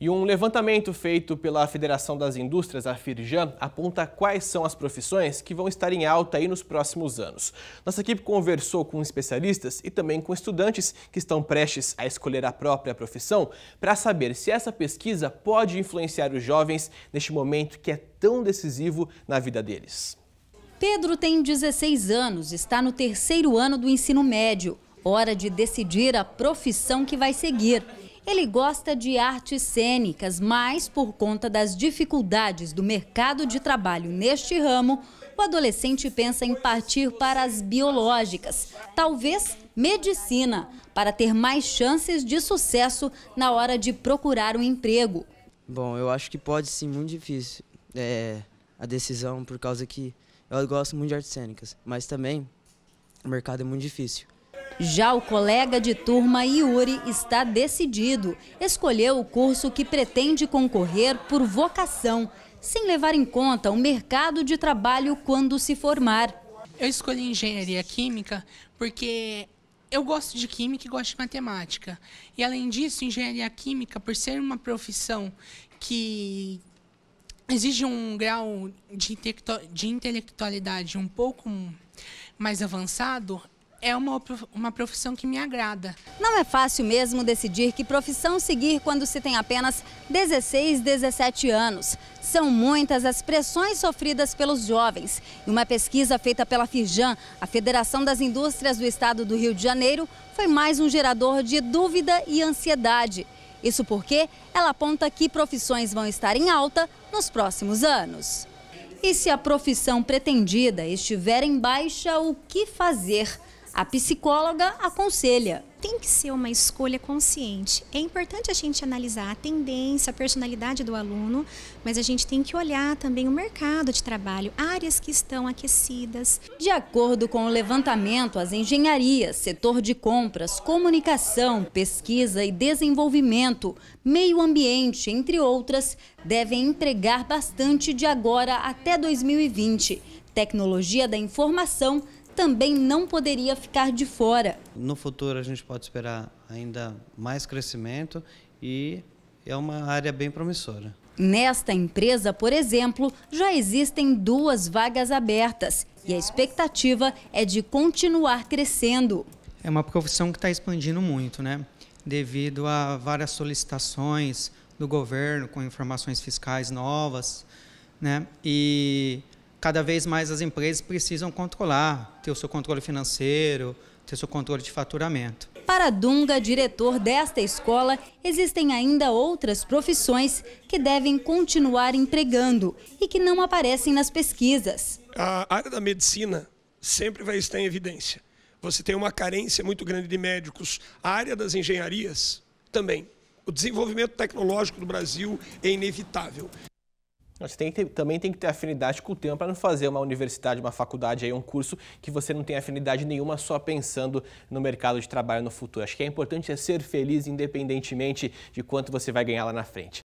E um levantamento feito pela Federação das Indústrias, a Firjan, aponta quais são as profissões que vão estar em alta aí nos próximos anos. Nossa equipe conversou com especialistas e também com estudantes que estão prestes a escolher a própria profissão para saber se essa pesquisa pode influenciar os jovens neste momento que é tão decisivo na vida deles. Pedro tem 16 anos, está no terceiro ano do ensino médio. Hora de decidir a profissão que vai seguir. Ele gosta de artes cênicas, mas por conta das dificuldades do mercado de trabalho neste ramo, o adolescente pensa em partir para as biológicas, talvez medicina, para ter mais chances de sucesso na hora de procurar um emprego. Bom, eu acho que pode sim, muito difícil é, a decisão, por causa que eu gosto muito de artes cênicas, mas também o mercado é muito difícil. Já o colega de turma Yuri está decidido. Escolheu o curso que pretende concorrer por vocação, sem levar em conta o mercado de trabalho quando se formar. Eu escolhi engenharia química porque eu gosto de química e gosto de matemática. E além disso, engenharia química, por ser uma profissão que exige um grau de intelectualidade um pouco mais avançado, é uma, uma profissão que me agrada. Não é fácil mesmo decidir que profissão seguir quando se tem apenas 16, 17 anos. São muitas as pressões sofridas pelos jovens. E uma pesquisa feita pela Firjan, a Federação das Indústrias do Estado do Rio de Janeiro, foi mais um gerador de dúvida e ansiedade. Isso porque ela aponta que profissões vão estar em alta nos próximos anos. E se a profissão pretendida estiver em baixa, o que fazer? A psicóloga aconselha. Tem que ser uma escolha consciente. É importante a gente analisar a tendência, a personalidade do aluno, mas a gente tem que olhar também o mercado de trabalho, áreas que estão aquecidas. De acordo com o levantamento, as engenharias, setor de compras, comunicação, pesquisa e desenvolvimento, meio ambiente, entre outras, devem entregar bastante de agora até 2020. Tecnologia da informação também não poderia ficar de fora. No futuro a gente pode esperar ainda mais crescimento e é uma área bem promissora. Nesta empresa, por exemplo, já existem duas vagas abertas e a expectativa é de continuar crescendo. É uma profissão que está expandindo muito, né? Devido a várias solicitações do governo com informações fiscais novas, né? E cada vez mais as empresas precisam controlar, ter o seu controle financeiro, ter o seu controle de faturamento. Para Dunga, diretor desta escola, existem ainda outras profissões que devem continuar empregando e que não aparecem nas pesquisas. A área da medicina sempre vai estar em evidência. Você tem uma carência muito grande de médicos. A área das engenharias também. O desenvolvimento tecnológico do Brasil é inevitável. Você tem ter, também tem que ter afinidade com o tema para não fazer uma universidade, uma faculdade, aí, um curso que você não tem afinidade nenhuma só pensando no mercado de trabalho no futuro. Acho que é importante é ser feliz independentemente de quanto você vai ganhar lá na frente.